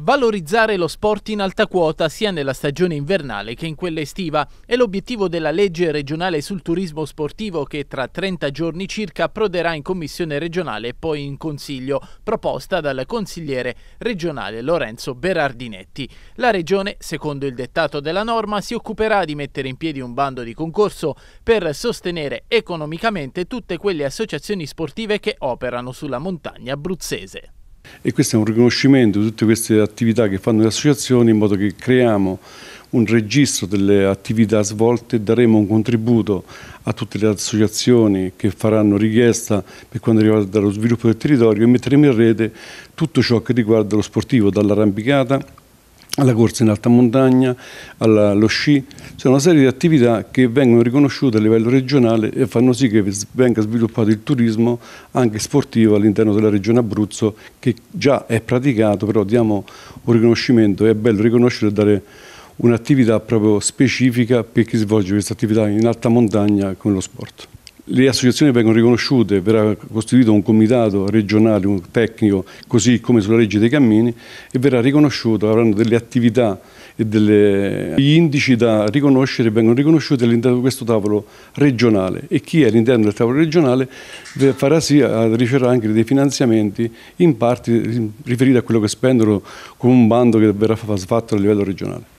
Valorizzare lo sport in alta quota sia nella stagione invernale che in quella estiva è l'obiettivo della legge regionale sul turismo sportivo che tra 30 giorni circa proderà in commissione regionale e poi in consiglio, proposta dal consigliere regionale Lorenzo Berardinetti. La regione, secondo il dettato della norma, si occuperà di mettere in piedi un bando di concorso per sostenere economicamente tutte quelle associazioni sportive che operano sulla montagna abruzzese e questo è un riconoscimento di tutte queste attività che fanno le associazioni in modo che creiamo un registro delle attività svolte e daremo un contributo a tutte le associazioni che faranno richiesta per quanto riguarda lo sviluppo del territorio e metteremo in rete tutto ciò che riguarda lo sportivo, dall'arrampicata alla corsa in alta montagna, allo sci, cioè una serie di attività che vengono riconosciute a livello regionale e fanno sì che venga sviluppato il turismo anche sportivo all'interno della regione Abruzzo che già è praticato, però diamo un riconoscimento, è bello riconoscere e dare un'attività proprio specifica per chi svolge questa attività in alta montagna con lo sport le associazioni vengono riconosciute, verrà costituito un comitato regionale, un tecnico, così come sulla legge dei cammini e verrà riconosciuto, avranno delle attività e degli indici da riconoscere, vengono riconosciuti all'interno di questo tavolo regionale e chi è all'interno del tavolo regionale farà sì, riceverà anche dei finanziamenti in parte riferiti a quello che spendono con un bando che verrà fatto a livello regionale.